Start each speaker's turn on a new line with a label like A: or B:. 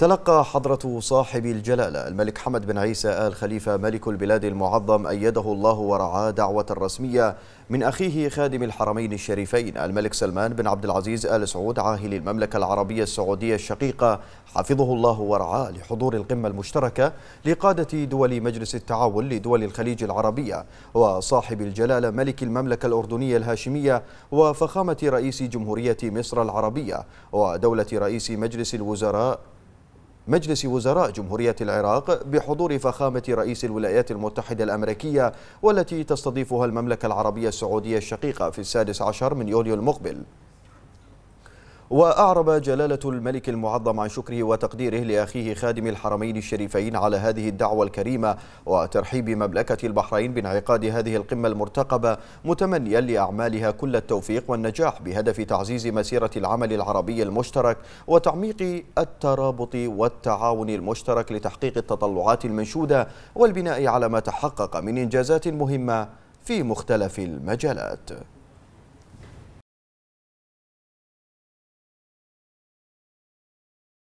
A: تلقى حضرة صاحب الجلالة الملك حمد بن عيسى آل خليفة ملك البلاد المعظم أيده الله ورعاه دعوة رسمية من أخيه خادم الحرمين الشريفين الملك سلمان بن عبد العزيز آل سعود عاهل المملكة العربية السعودية الشقيقة حفظه الله ورعاه لحضور القمة المشتركة لقادة دول مجلس التعاون لدول الخليج العربية وصاحب الجلالة ملك المملكة الأردنية الهاشمية وفخامة رئيس جمهورية مصر العربية ودولة رئيس مجلس الوزراء مجلس وزراء جمهورية العراق بحضور فخامة رئيس الولايات المتحدة الأمريكية والتي تستضيفها المملكة العربية السعودية الشقيقة في السادس عشر من يوليو المقبل وأعرب جلالة الملك المعظم عن شكره وتقديره لأخيه خادم الحرمين الشريفين على هذه الدعوة الكريمة وترحيب مملكة البحرين بانعقاد هذه القمة المرتقبة متمنيا لأعمالها كل التوفيق والنجاح بهدف تعزيز مسيرة العمل العربي المشترك وتعميق الترابط والتعاون المشترك لتحقيق التطلعات المنشودة والبناء على ما تحقق من إنجازات مهمة في مختلف المجالات